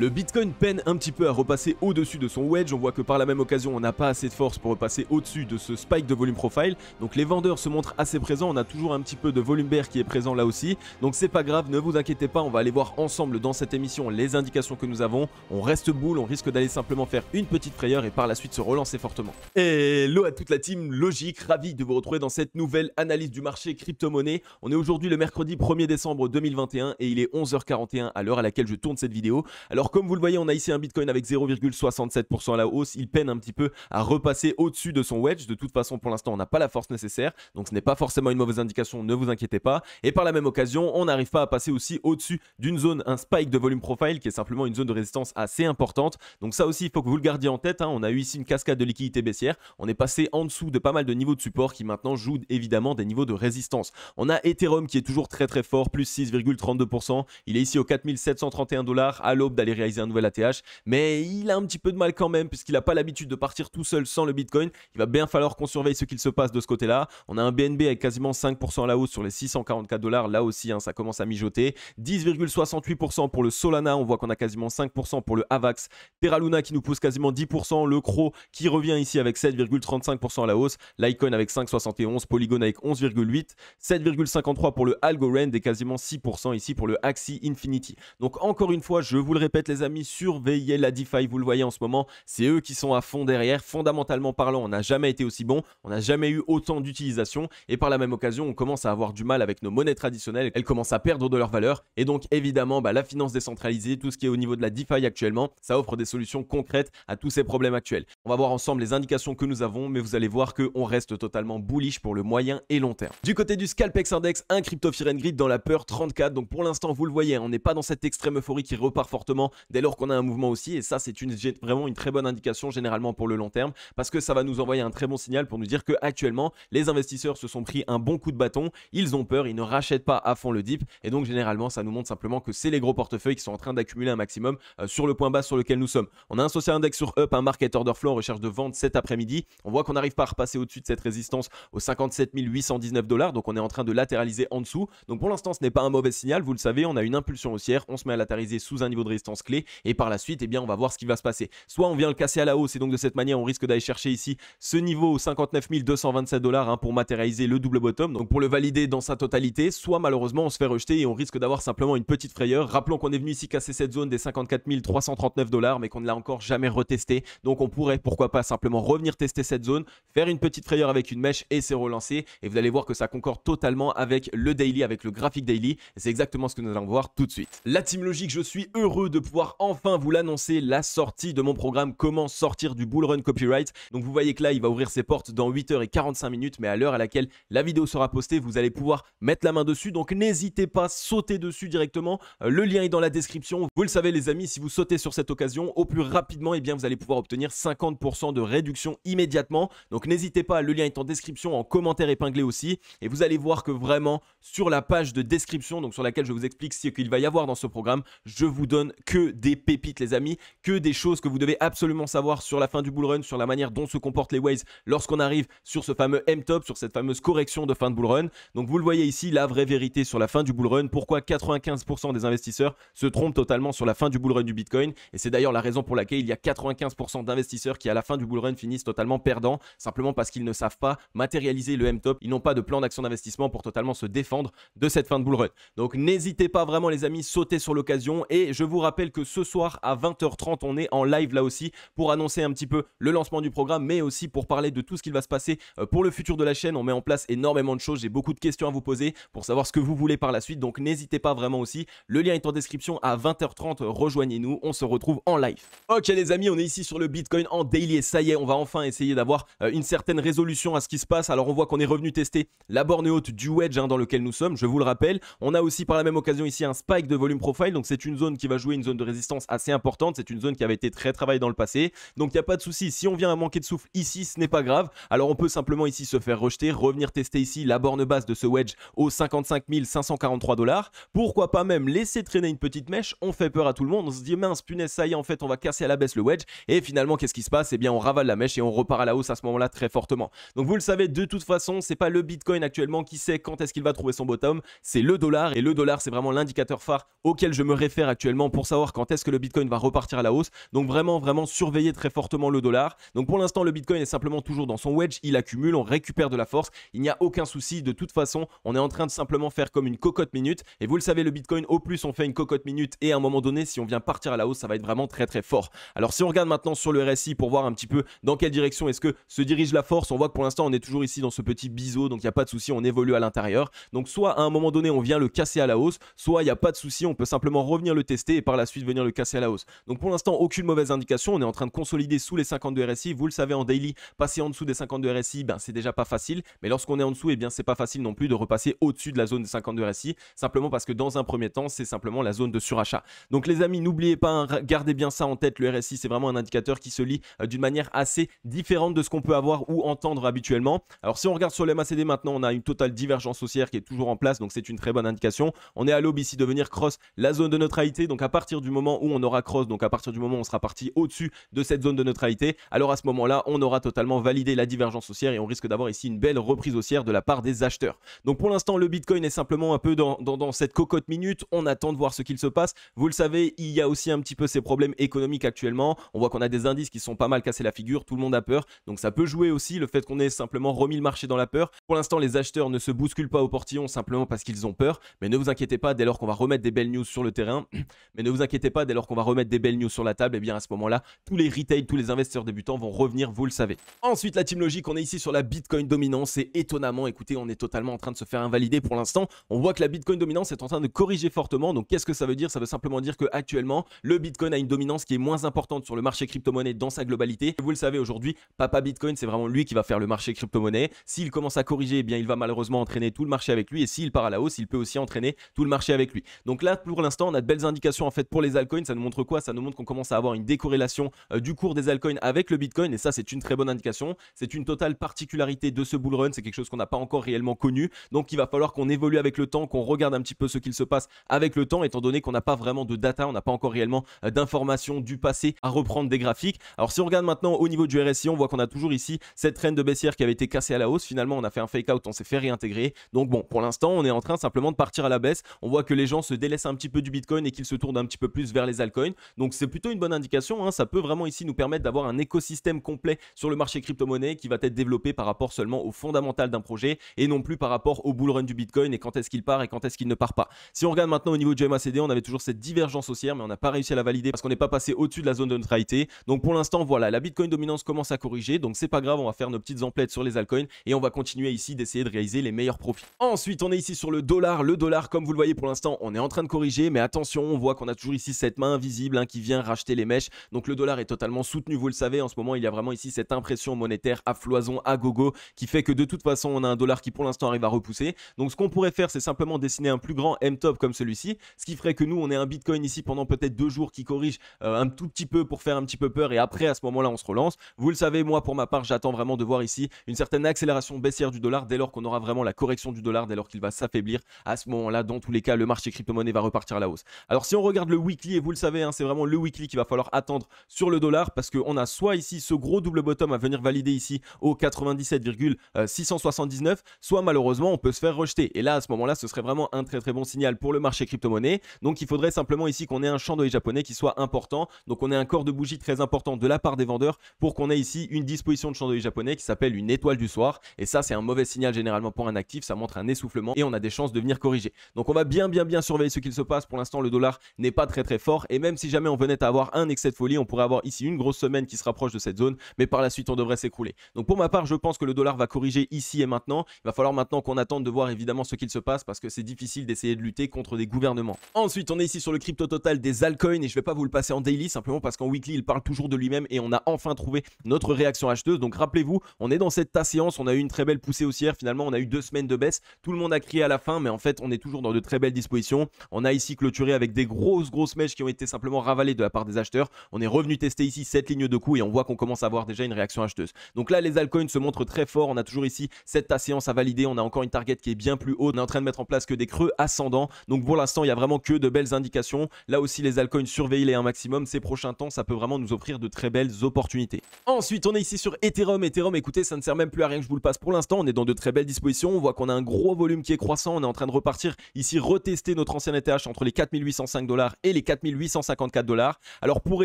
Le Bitcoin peine un petit peu à repasser au-dessus de son wedge, on voit que par la même occasion on n'a pas assez de force pour repasser au-dessus de ce spike de volume profile, donc les vendeurs se montrent assez présents, on a toujours un petit peu de volume bear qui est présent là aussi, donc c'est pas grave, ne vous inquiétez pas, on va aller voir ensemble dans cette émission les indications que nous avons, on reste boule, on risque d'aller simplement faire une petite frayeur et par la suite se relancer fortement. Hello à toute la team Logique, ravi de vous retrouver dans cette nouvelle analyse du marché crypto-monnaie, on est aujourd'hui le mercredi 1er décembre 2021 et il est 11h41 à l'heure à laquelle je tourne cette vidéo, alors comme vous le voyez, on a ici un Bitcoin avec 0,67% à la hausse. Il peine un petit peu à repasser au-dessus de son wedge. De toute façon, pour l'instant, on n'a pas la force nécessaire. Donc ce n'est pas forcément une mauvaise indication, ne vous inquiétez pas. Et par la même occasion, on n'arrive pas à passer aussi au-dessus d'une zone, un spike de volume profile qui est simplement une zone de résistance assez importante. Donc ça aussi, il faut que vous le gardiez en tête. Hein. On a eu ici une cascade de liquidité baissière. On est passé en dessous de pas mal de niveaux de support qui maintenant jouent évidemment des niveaux de résistance. On a Ethereum qui est toujours très très fort, plus 6,32%. Il est ici aux 4731 dollars à l'aube d'aller réaliser un nouvel ATH, mais il a un petit peu de mal quand même puisqu'il n'a pas l'habitude de partir tout seul sans le Bitcoin. Il va bien falloir qu'on surveille ce qu'il se passe de ce côté-là. On a un BNB avec quasiment 5% à la hausse sur les 644 dollars. Là aussi, hein, ça commence à mijoter. 10,68% pour le Solana. On voit qu'on a quasiment 5% pour le Avax. Terra qui nous pousse quasiment 10%. Le Crow qui revient ici avec 7,35% à la hausse. l'Icon avec 5,71. Polygon avec 11,8. 7,53 pour le Algorand et quasiment 6% ici pour le Axie Infinity. Donc encore une fois, je vous le répète, les amis, surveillez la DeFi. Vous le voyez en ce moment, c'est eux qui sont à fond derrière. Fondamentalement parlant, on n'a jamais été aussi bon, on n'a jamais eu autant d'utilisation. Et par la même occasion, on commence à avoir du mal avec nos monnaies traditionnelles. Elles commencent à perdre de leur valeur. Et donc, évidemment, bah, la finance décentralisée, tout ce qui est au niveau de la DeFi actuellement, ça offre des solutions concrètes à tous ces problèmes actuels. On va voir ensemble les indications que nous avons, mais vous allez voir qu'on reste totalement bullish pour le moyen et long terme. Du côté du Scalpex Index, un crypto grid dans la peur 34. Donc pour l'instant, vous le voyez, on n'est pas dans cette extrême euphorie qui repart fortement dès lors qu'on a un mouvement aussi. Et ça, c'est vraiment une très bonne indication généralement pour le long terme parce que ça va nous envoyer un très bon signal pour nous dire que actuellement, les investisseurs se sont pris un bon coup de bâton, ils ont peur, ils ne rachètent pas à fond le dip. Et donc, généralement, ça nous montre simplement que c'est les gros portefeuilles qui sont en train d'accumuler un maximum euh, sur le point bas sur lequel nous sommes. On a un social index sur up, un market order flow en recherche de vente cet après-midi. On voit qu'on n'arrive pas à repasser au-dessus de cette résistance aux 57 819 dollars. Donc, on est en train de latéraliser en dessous. Donc, pour l'instant, ce n'est pas un mauvais signal. Vous le savez, on a une impulsion haussière. On se met à latéraliser sous un niveau de résistance clé et par la suite, eh bien, on va voir ce qui va se passer. Soit on vient le casser à la hausse et donc de cette manière, on risque d'aller chercher ici ce niveau 59 227 dollars hein, pour matérialiser le double bottom, donc pour le valider dans sa totalité, soit malheureusement on se fait rejeter et on risque d'avoir simplement une petite frayeur. Rappelons qu'on est venu ici casser cette zone des 54 339 dollars, mais qu'on ne l'a encore jamais retesté, donc on pourrait pourquoi pas simplement revenir tester cette zone, faire une petite frayeur avec une mèche et c'est relancé. Et vous allez voir que ça concorde totalement avec le daily, avec le graphique daily. C'est exactement ce que nous allons voir tout de suite. La team logique, je suis heureux de pouvoir enfin vous l'annoncer, la sortie de mon programme Comment sortir du bull run copyright. Donc vous voyez que là, il va ouvrir ses portes dans 8h45 minutes, mais à l'heure à laquelle la vidéo sera postée, vous allez pouvoir mettre la main dessus. Donc n'hésitez pas, à sauter dessus directement. Euh, le lien est dans la description. Vous le savez les amis, si vous sautez sur cette occasion, au plus rapidement, et eh bien vous allez pouvoir obtenir 50% de réduction immédiatement. Donc n'hésitez pas, le lien est en description, en commentaire épinglé aussi. Et vous allez voir que vraiment sur la page de description, donc sur laquelle je vous explique ce qu'il va y avoir dans ce programme, je vous donne que des pépites, les amis, que des choses que vous devez absolument savoir sur la fin du bull run, sur la manière dont se comportent les Ways lorsqu'on arrive sur ce fameux M-top, sur cette fameuse correction de fin de bull run. Donc vous le voyez ici, la vraie vérité sur la fin du bull run, pourquoi 95% des investisseurs se trompent totalement sur la fin du bull run du Bitcoin. Et c'est d'ailleurs la raison pour laquelle il y a 95% d'investisseurs qui à la fin du bull run finissent totalement perdants, simplement parce qu'ils ne savent pas matérialiser le M-top, ils n'ont pas de plan d'action d'investissement pour totalement se défendre de cette fin de bull run. Donc n'hésitez pas vraiment les amis, sautez sur l'occasion et je vous rappelle que ce soir à 20h30, on est en live là aussi pour annoncer un petit peu le lancement du programme, mais aussi pour parler de tout ce qui va se passer euh, pour le futur de la chaîne. On met en place énormément de choses. J'ai beaucoup de questions à vous poser pour savoir ce que vous voulez par la suite. Donc n'hésitez pas vraiment aussi. Le lien est en description à 20h30. Rejoignez-nous. On se retrouve en live. Ok les amis, on est ici sur le Bitcoin en daily ça y est, on va enfin essayer d'avoir euh, une certaine résolution à ce qui se passe. Alors on voit qu'on est revenu tester la borne haute du wedge hein, dans lequel nous sommes. Je vous le rappelle. On a aussi par la même occasion ici un spike de volume profile. Donc c'est une zone qui va jouer une zone de résistance assez importante. C'est une zone qui avait été très travaillée dans le passé. Donc il n'y a pas de souci. Si on vient à manquer de souffle ici, ce n'est pas grave. Alors on peut simplement ici se faire rejeter, revenir tester ici la borne basse de ce wedge aux 55 543 dollars. Pourquoi pas même laisser traîner une petite mèche On fait peur à tout le monde. On se dit mince, punaise, ça y est, en fait, on va casser à la baisse le wedge. Et finalement, qu'est-ce qui se passe Eh bien, on ravale la mèche et on repart à la hausse à ce moment-là très fortement. Donc vous le savez, de toute façon, c'est pas le Bitcoin actuellement qui sait quand est-ce qu'il va trouver son bottom. C'est le dollar et le dollar, c'est vraiment l'indicateur phare auquel je me réfère actuellement pour savoir quand est-ce que le Bitcoin va repartir à la hausse. Donc vraiment, vraiment surveiller très fortement le dollar. Donc pour l'instant, le Bitcoin est simplement toujours dans son wedge, il accumule, on récupère de la force. Il n'y a aucun souci. De toute façon, on est en train de simplement faire comme une cocotte minute. Et vous le savez, le Bitcoin, au plus on fait une cocotte minute et à un moment donné, si on vient partir à la hausse, ça va être vraiment très très fort. Alors si on regarde maintenant sur le RSI pour voir un petit peu dans quelle direction est-ce que se dirige la force, on voit que pour l'instant, on est toujours ici dans ce petit biseau, donc il n'y a pas de souci, on évolue à l'intérieur. Donc soit à un moment donné, on vient le casser à la hausse, soit il n'y a pas de souci, on peut simplement revenir le tester et par la suite de venir le casser à la hausse. Donc pour l'instant, aucune mauvaise indication. On est en train de consolider sous les 52 RSI. Vous le savez, en daily, passer en dessous des 52 RSI, ben, c'est déjà pas facile. Mais lorsqu'on est en dessous, et eh bien, c'est pas facile non plus de repasser au-dessus de la zone des 52 RSI. Simplement parce que dans un premier temps, c'est simplement la zone de surachat. Donc les amis, n'oubliez pas, hein, gardez bien ça en tête. Le RSI, c'est vraiment un indicateur qui se lit euh, d'une manière assez différente de ce qu'on peut avoir ou entendre habituellement. Alors si on regarde sur les MACD maintenant, on a une totale divergence haussière qui est toujours en place. Donc c'est une très bonne indication. On est à l'aube ici de venir cross la zone de neutralité. Donc à partir du moment où on aura cross, donc à partir du moment où on sera parti au-dessus de cette zone de neutralité, alors à ce moment-là, on aura totalement validé la divergence haussière et on risque d'avoir ici une belle reprise haussière de la part des acheteurs. Donc pour l'instant, le Bitcoin est simplement un peu dans, cette cocotte minute. On attend de voir ce qu'il se passe. Vous le savez, il y a aussi un petit peu ces problèmes économiques actuellement. On voit qu'on a des indices qui sont pas mal cassés la figure. Tout le monde a peur. Donc ça peut jouer aussi le fait qu'on ait simplement remis le marché dans la peur. Pour l'instant, les acheteurs ne se bousculent pas au portillon simplement parce qu'ils ont peur. Mais ne vous inquiétez pas, dès lors qu'on va remettre des belles news sur le terrain, mais ne vous inquiétez inquiétez pas, dès lors qu'on va remettre des belles news sur la table, et eh bien à ce moment-là, tous les retail, tous les investisseurs débutants vont revenir, vous le savez. Ensuite, la team logique, on est ici sur la Bitcoin dominance et étonnamment, écoutez, on est totalement en train de se faire invalider pour l'instant. On voit que la Bitcoin dominance est en train de corriger fortement. Donc qu'est-ce que ça veut dire Ça veut simplement dire que actuellement, le Bitcoin a une dominance qui est moins importante sur le marché crypto-monnaie dans sa globalité. Vous le savez aujourd'hui, papa Bitcoin, c'est vraiment lui qui va faire le marché crypto-monnaie. S'il commence à corriger, eh bien il va malheureusement entraîner tout le marché avec lui et s'il part à la hausse, il peut aussi entraîner tout le marché avec lui. Donc là, pour l'instant, on a de belles indications en fait pour les altcoins, ça nous montre quoi Ça nous montre qu'on commence à avoir une décorrélation euh, du cours des altcoins avec le Bitcoin. Et ça, c'est une très bonne indication. C'est une totale particularité de ce bull run. C'est quelque chose qu'on n'a pas encore réellement connu. Donc, il va falloir qu'on évolue avec le temps, qu'on regarde un petit peu ce qu'il se passe avec le temps, étant donné qu'on n'a pas vraiment de data, on n'a pas encore réellement euh, d'informations du passé à reprendre des graphiques. Alors, si on regarde maintenant au niveau du RSI, on voit qu'on a toujours ici cette traîne de baissière qui avait été cassée à la hausse. Finalement, on a fait un fake out, on s'est fait réintégrer. Donc, bon, pour l'instant, on est en train simplement de partir à la baisse. On voit que les gens se délaissent un petit peu du Bitcoin et qu'ils se tournent un petit peu plus vers les altcoins. Donc c'est plutôt une bonne indication. Hein. Ça peut vraiment ici nous permettre d'avoir un écosystème complet sur le marché crypto-monnaie qui va être développé par rapport seulement au fondamental d'un projet et non plus par rapport au bull run du Bitcoin et quand est-ce qu'il part et quand est-ce qu'il ne part pas. Si on regarde maintenant au niveau du MACD, on avait toujours cette divergence haussière, mais on n'a pas réussi à la valider parce qu'on n'est pas passé au-dessus de la zone de neutralité. Donc pour l'instant, voilà, la Bitcoin dominance commence à corriger. Donc c'est pas grave, on va faire nos petites emplettes sur les altcoins et on va continuer ici d'essayer de réaliser les meilleurs profits. Ensuite, on est ici sur le dollar. Le dollar, comme vous le voyez pour l'instant, on est en train de corriger, mais attention, on voit qu'on a toujours ici cette main invisible hein, qui vient racheter les mèches. Donc le dollar est totalement soutenu, vous le savez. En ce moment, il y a vraiment ici cette impression monétaire à floison, à gogo, qui fait que de toute façon, on a un dollar qui pour l'instant arrive à repousser. Donc ce qu'on pourrait faire, c'est simplement dessiner un plus grand M-top comme celui-ci, ce qui ferait que nous, on ait un Bitcoin ici pendant peut-être deux jours qui corrige euh, un tout petit peu pour faire un petit peu peur. Et après, à ce moment-là, on se relance. Vous le savez, moi, pour ma part, j'attends vraiment de voir ici une certaine accélération baissière du dollar dès lors qu'on aura vraiment la correction du dollar, dès lors qu'il va s'affaiblir. À ce moment-là, dans tous les cas, le marché crypto-monnaie va repartir à la hausse. Alors si on regarde le weekly, et vous le savez, hein, c'est vraiment le weekly qu'il va falloir attendre sur le dollar, parce qu'on a soit ici ce gros double bottom à venir valider ici au 97,679, soit malheureusement on peut se faire rejeter. Et là, à ce moment-là, ce serait vraiment un très très bon signal pour le marché crypto-monnaie. Donc il faudrait simplement ici qu'on ait un chandelier japonais qui soit important. Donc on ait un corps de bougie très important de la part des vendeurs pour qu'on ait ici une disposition de chandelier japonais qui s'appelle une étoile du soir. Et ça, c'est un mauvais signal généralement pour un actif. Ça montre un essoufflement et on a des chances de venir corriger. Donc on va bien bien bien surveiller ce qu'il se passe. Pour l'instant, le dollar n'est pas très très très fort. Et même si jamais on venait à avoir un excès de folie, on pourrait avoir ici une grosse semaine qui se rapproche de cette zone, mais par la suite on devrait s'écrouler. Donc pour ma part, je pense que le dollar va corriger ici et maintenant. Il va falloir maintenant qu'on attende de voir évidemment ce qu'il se passe parce que c'est difficile d'essayer de lutter contre des gouvernements. Ensuite, on est ici sur le crypto total des altcoins et je vais pas vous le passer en daily simplement parce qu'en weekly il parle toujours de lui-même et on a enfin trouvé notre réaction acheteuse. Donc rappelez-vous, on est dans cette ta séance, on a eu une très belle poussée haussière finalement, on a eu deux semaines de baisse, tout le monde a crié à la fin, mais en fait on est toujours dans de très belles dispositions. On a ici clôturé avec des grosses grosses grosses mèches qui ont été simplement ravalés de la part des acheteurs. On est revenu tester ici cette ligne de coup et on voit qu'on commence à avoir déjà une réaction acheteuse. Donc là, les altcoins se montrent très fort, On a toujours ici cette séance à valider. On a encore une target qui est bien plus haute. On est en train de mettre en place que des creux ascendants. Donc pour l'instant, il n'y a vraiment que de belles indications. Là aussi, les altcoins surveillent-les un maximum. Ces prochains temps, ça peut vraiment nous offrir de très belles opportunités. Ensuite, on est ici sur Ethereum. Ethereum, écoutez, ça ne sert même plus à rien que je vous le passe pour l'instant. On est dans de très belles dispositions. On voit qu'on a un gros volume qui est croissant. On est en train de repartir ici, retester notre ancien ETH entre les 4805 dollars et les 4854 dollars. Alors pour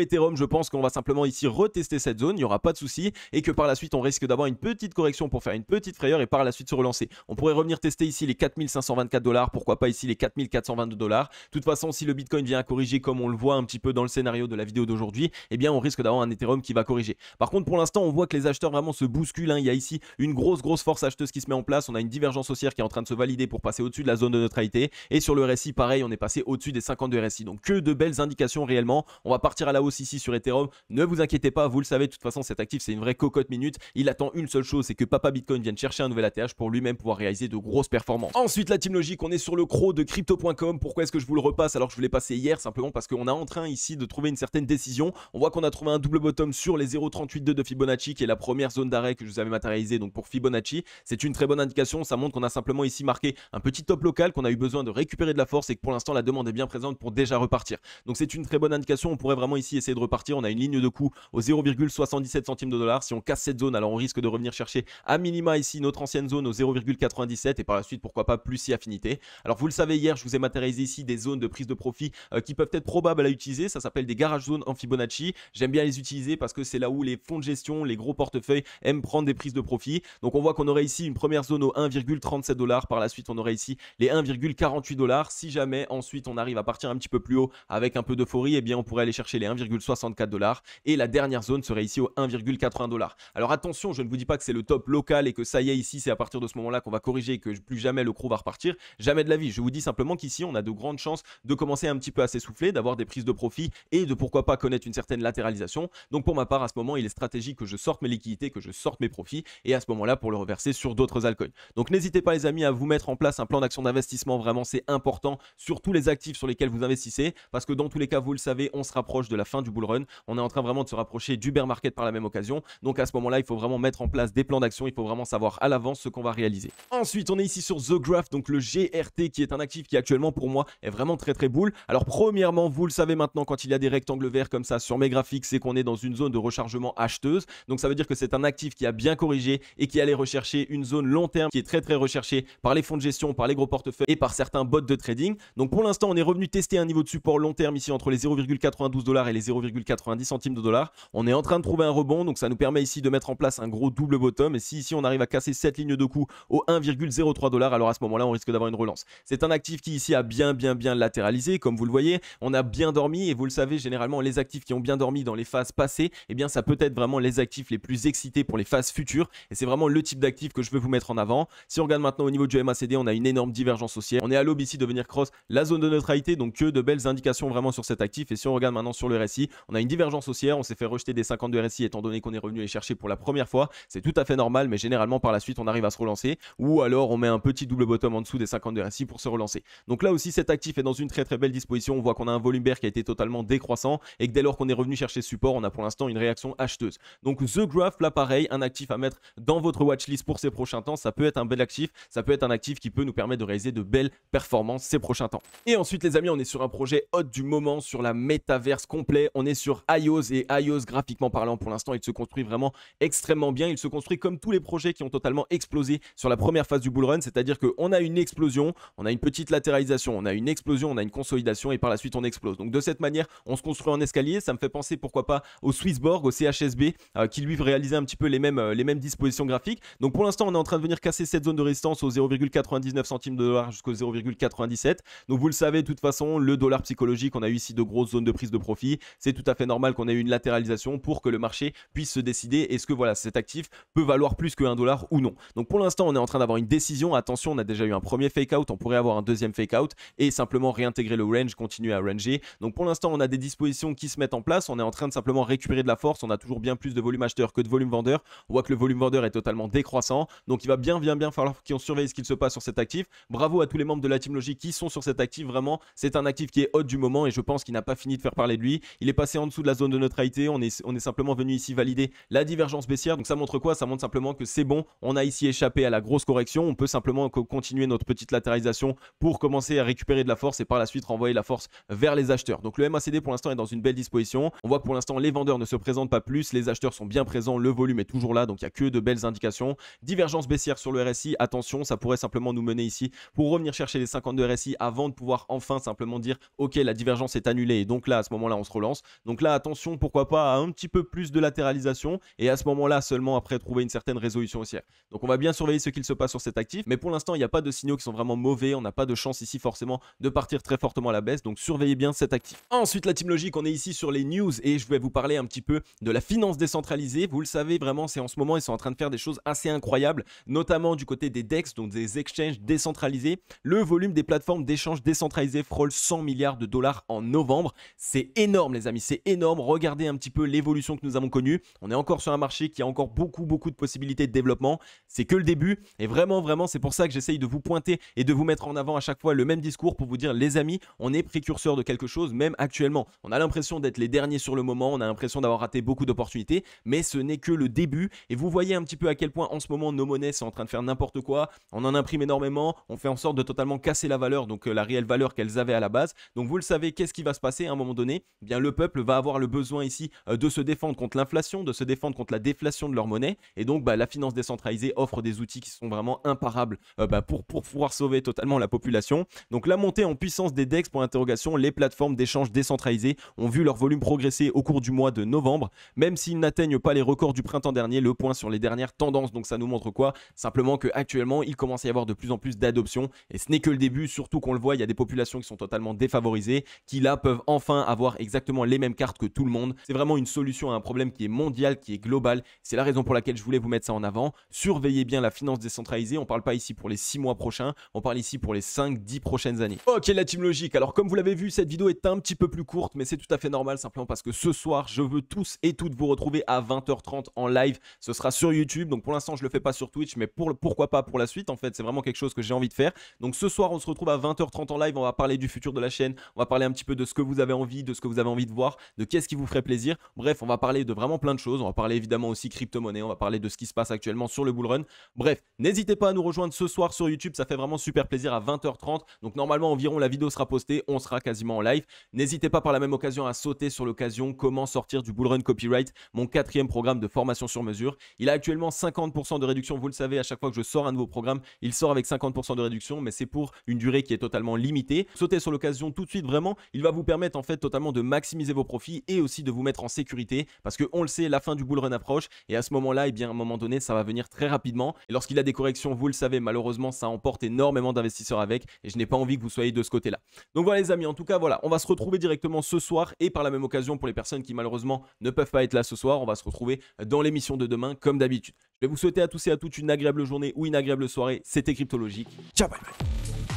Ethereum, je pense qu'on va simplement ici retester cette zone, il n'y aura pas de souci et que par la suite on risque d'avoir une petite correction pour faire une petite frayeur et par la suite se relancer. On pourrait revenir tester ici les 4524 dollars, pourquoi pas ici les 4422 dollars. De toute façon, si le Bitcoin vient à corriger comme on le voit un petit peu dans le scénario de la vidéo d'aujourd'hui, eh bien on risque d'avoir un Ethereum qui va corriger. Par contre, pour l'instant, on voit que les acheteurs vraiment se bousculent. Hein. Il y a ici une grosse grosse force acheteuse qui se met en place. On a une divergence haussière qui est en train de se valider pour passer au-dessus de la zone de neutralité et sur le RSI pareil, on est passé au-dessus des 52 RSI. Donc que de belles indications réellement. On va partir à la hausse ici sur Ethereum. Ne vous inquiétez pas, vous le savez, de toute façon, cet actif, c'est une vraie cocotte minute. Il attend une seule chose, c'est que Papa Bitcoin vienne chercher un nouvel ATH pour lui-même pouvoir réaliser de grosses performances. Ensuite, la team logique, on est sur le croc de crypto.com. Pourquoi est-ce que je vous le repasse alors que je vous l'ai passé hier Simplement parce qu'on est en train ici de trouver une certaine décision. On voit qu'on a trouvé un double bottom sur les 0,382 de Fibonacci, qui est la première zone d'arrêt que je vous avais matérialisée. Donc pour Fibonacci, c'est une très bonne indication. Ça montre qu'on a simplement ici marqué un petit top local, qu'on a eu besoin de récupérer de la force et que pour l'instant, la demande est bien présente pour déjà repartir donc c'est une très bonne indication. On pourrait vraiment ici essayer de repartir. On a une ligne de coût au 0,77 centimes de dollars. Si on casse cette zone, alors on risque de revenir chercher à minima ici notre ancienne zone au 0,97 et par la suite, pourquoi pas plus si affinité. Alors vous le savez, hier, je vous ai matérialisé ici des zones de prise de profit euh, qui peuvent être probables à utiliser. Ça s'appelle des garage zones en Fibonacci. J'aime bien les utiliser parce que c'est là où les fonds de gestion, les gros portefeuilles aiment prendre des prises de profit. Donc on voit qu'on aurait ici une première zone au 1,37 dollars. Par la suite, on aurait ici les 1,48 dollars. Si jamais ensuite on arrive à partir un petit peu plus haut avec un peu d'euphorie, eh bien on pourrait aller chercher les 1,64 dollars et la dernière zone serait ici au 1,80 dollars. Alors attention, je ne vous dis pas que c'est le top local et que ça y est ici, c'est à partir de ce moment-là qu'on va corriger et que plus jamais le crew va repartir, jamais de la vie. Je vous dis simplement qu'ici on a de grandes chances de commencer un petit peu à s'essouffler, d'avoir des prises de profit et de pourquoi pas connaître une certaine latéralisation. Donc pour ma part, à ce moment, il est stratégique que je sorte mes liquidités, que je sorte mes profits et à ce moment-là pour le reverser sur d'autres altcoins. Donc n'hésitez pas les amis à vous mettre en place un plan d'action d'investissement, vraiment c'est important sur tous les actifs sur lesquels vous investissez parce que dans tous les cas, vous le savez, on se rapproche de la fin du bull run. On est en train vraiment de se rapprocher du bear market par la même occasion. Donc à ce moment-là, il faut vraiment mettre en place des plans d'action. Il faut vraiment savoir à l'avance ce qu'on va réaliser. Ensuite, on est ici sur The Graph, donc le GRT qui est un actif qui actuellement pour moi est vraiment très très bull Alors premièrement, vous le savez maintenant, quand il y a des rectangles verts comme ça sur mes graphiques, c'est qu'on est dans une zone de rechargement acheteuse. Donc ça veut dire que c'est un actif qui a bien corrigé et qui allait rechercher une zone long terme qui est très très recherchée par les fonds de gestion, par les gros portefeuilles et par certains bots de trading. Donc pour l'instant, on est revenu tester un niveau de support long terme ici entre les 0,92 dollars et les 0,90 centimes de dollars. On est en train de trouver un rebond, donc ça nous permet ici de mettre en place un gros double bottom. Et si ici on arrive à casser cette ligne de coût au 1,03 dollars, alors à ce moment-là, on risque d'avoir une relance. C'est un actif qui ici a bien, bien, bien latéralisé. Comme vous le voyez, on a bien dormi et vous le savez, généralement, les actifs qui ont bien dormi dans les phases passées, et eh bien, ça peut être vraiment les actifs les plus excités pour les phases futures. Et c'est vraiment le type d'actif que je veux vous mettre en avant. Si on regarde maintenant au niveau du MACD, on a une énorme divergence haussière. On est à l'aube ici de venir cross la zone de neutralité, donc que de belles indices vraiment sur cet actif. Et si on regarde maintenant sur le récit on a une divergence haussière. On s'est fait rejeter des 50 de RSI étant donné qu'on est revenu les chercher pour la première fois. C'est tout à fait normal, mais généralement par la suite, on arrive à se relancer. Ou alors on met un petit double bottom en dessous des 50 de RSI pour se relancer. Donc là aussi, cet actif est dans une très très belle disposition. On voit qu'on a un volume vert qui a été totalement décroissant et que dès lors qu'on est revenu chercher support, on a pour l'instant une réaction acheteuse. Donc The Graph, là pareil, un actif à mettre dans votre watchlist pour ces prochains temps. Ça peut être un bel actif, ça peut être un actif qui peut nous permettre de réaliser de belles performances ces prochains temps. Et ensuite, les amis, on est sur un projet hot du moment sur la métaverse complet. On est sur iOS et iOS graphiquement parlant pour l'instant, il se construit vraiment extrêmement bien. Il se construit comme tous les projets qui ont totalement explosé sur la première phase du bull run, c'est-à-dire qu'on a une explosion, on a une petite latéralisation, on a une explosion, on a une consolidation et par la suite on explose. Donc de cette manière, on se construit en escalier. Ça me fait penser pourquoi pas au Swissborg, au CHSB, euh, qui lui réalisait un petit peu les mêmes, euh, les mêmes dispositions graphiques. Donc pour l'instant, on est en train de venir casser cette zone de résistance au 0,99 centimes de dollars jusqu'au 0,97. Donc vous le savez, de toute façon, le dollar psychologique on a eu ici de grosses zones de prise de profit. C'est tout à fait normal qu'on ait eu une latéralisation pour que le marché puisse se décider est-ce que voilà cet actif peut valoir plus que 1 dollar ou non. Donc pour l'instant, on est en train d'avoir une décision. Attention, on a déjà eu un premier fake out, on pourrait avoir un deuxième fake out et simplement réintégrer le range, continuer à ranger. Donc pour l'instant, on a des dispositions qui se mettent en place. On est en train de simplement récupérer de la force. On a toujours bien plus de volume acheteur que de volume vendeur. On voit que le volume vendeur est totalement décroissant. Donc il va bien, bien, bien falloir qu'on surveille ce qu'il se passe sur cet actif. Bravo à tous les membres de la Team Logique qui sont sur cet actif. Vraiment, c'est un actif qui est hot moment et je pense qu'il n'a pas fini de faire parler de lui. Il est passé en dessous de la zone de neutralité. On est, on est simplement venu ici valider la divergence baissière. Donc ça montre quoi Ça montre simplement que c'est bon. On a ici échappé à la grosse correction. On peut simplement continuer notre petite latéralisation pour commencer à récupérer de la force et par la suite renvoyer la force vers les acheteurs. Donc le MACD pour l'instant est dans une belle disposition. On voit pour l'instant les vendeurs ne se présentent pas plus. Les acheteurs sont bien présents. Le volume est toujours là. Donc il n'y a que de belles indications. Divergence baissière sur le RSI. Attention, ça pourrait simplement nous mener ici pour revenir chercher les 52 RSI avant de pouvoir enfin simplement dire ok la divergence est annulée. Et donc là, à ce moment-là, on se relance. Donc là, attention, pourquoi pas à un petit peu plus de latéralisation. Et à ce moment-là, seulement après trouver une certaine résolution haussière. Donc on va bien surveiller ce qu'il se passe sur cet actif. Mais pour l'instant, il n'y a pas de signaux qui sont vraiment mauvais. On n'a pas de chance ici forcément de partir très fortement à la baisse. Donc surveillez bien cet actif. Ensuite, la team logique, on est ici sur les news et je vais vous parler un petit peu de la finance décentralisée. Vous le savez vraiment, c'est en ce moment, ils sont en train de faire des choses assez incroyables, notamment du côté des DEX, donc des exchanges décentralisés. Le volume des plateformes d'échange décentralisées frôle 100 milliards de dollars en novembre. C'est énorme les amis, c'est énorme. Regardez un petit peu l'évolution que nous avons connue. On est encore sur un marché qui a encore beaucoup beaucoup de possibilités de développement. C'est que le début et vraiment vraiment c'est pour ça que j'essaye de vous pointer et de vous mettre en avant à chaque fois le même discours pour vous dire les amis, on est précurseur de quelque chose même actuellement. On a l'impression d'être les derniers sur le moment, on a l'impression d'avoir raté beaucoup d'opportunités, mais ce n'est que le début et vous voyez un petit peu à quel point en ce moment nos monnaies sont en train de faire n'importe quoi. On en imprime énormément, on fait en sorte de totalement casser la valeur donc euh, la réelle valeur qu'elles avaient à la base. Donc vous le savez, qu'est-ce qui va se passer à un moment donné eh Bien, le peuple va avoir le besoin ici euh, de se défendre contre l'inflation, de se défendre contre la déflation de leur monnaie. Et donc, bah, la finance décentralisée offre des outils qui sont vraiment imparables euh, bah, pour, pour pouvoir sauver totalement la population. Donc, la montée en puissance des DEX, pour interrogation, les plateformes d'échange décentralisées ont vu leur volume progresser au cours du mois de novembre. Même s'ils n'atteignent pas les records du printemps dernier, le point sur les dernières tendances. Donc, ça nous montre quoi Simplement que actuellement, il commence à y avoir de plus en plus d'adoption. Et ce n'est que le début, surtout qu'on le voit, il y a des populations qui sont totalement défavorisées qui là peuvent enfin avoir exactement les mêmes cartes que tout le monde. C'est vraiment une solution à un problème qui est mondial, qui est global. C'est la raison pour laquelle je voulais vous mettre ça en avant. Surveillez bien la finance décentralisée. On parle pas ici pour les six mois prochains, on parle ici pour les 5-10 prochaines années. Ok la team logique. Alors comme vous l'avez vu, cette vidéo est un petit peu plus courte, mais c'est tout à fait normal simplement parce que ce soir, je veux tous et toutes vous retrouver à 20h30 en live. Ce sera sur YouTube. Donc pour l'instant, je le fais pas sur Twitch, mais pour pourquoi pas pour la suite. En fait, c'est vraiment quelque chose que j'ai envie de faire. Donc ce soir, on se retrouve à 20h30 en live. On va parler du futur de la chaîne. On va parler un petit peu de ce que vous avez envie, de ce que vous avez envie de voir, de qu'est-ce qui vous ferait plaisir. Bref, on va parler de vraiment plein de choses. On va parler évidemment aussi crypto-monnaie, on va parler de ce qui se passe actuellement sur le bullrun Bref, n'hésitez pas à nous rejoindre ce soir sur YouTube, ça fait vraiment super plaisir à 20h30. Donc normalement environ la vidéo sera postée, on sera quasiment en live. N'hésitez pas par la même occasion à sauter sur l'occasion comment sortir du bullrun copyright, mon quatrième programme de formation sur mesure. Il a actuellement 50% de réduction, vous le savez, à chaque fois que je sors un nouveau programme, il sort avec 50% de réduction, mais c'est pour une durée qui est totalement limitée. Sautez sur l'occasion tout de suite vraiment, il va vous permettre en fait totalement de maximiser vos profits et aussi de vous mettre en sécurité parce que on le sait, la fin du bull run approche et à ce moment-là, et eh bien à un moment donné, ça va venir très rapidement et lorsqu'il a des corrections, vous le savez, malheureusement, ça emporte énormément d'investisseurs avec et je n'ai pas envie que vous soyez de ce côté-là. Donc voilà les amis, en tout cas, voilà, on va se retrouver directement ce soir et par la même occasion pour les personnes qui malheureusement ne peuvent pas être là ce soir, on va se retrouver dans l'émission de demain comme d'habitude. Je vais vous souhaiter à tous et à toutes une agréable journée ou une agréable soirée. C'était Cryptologique. Ciao bye bye.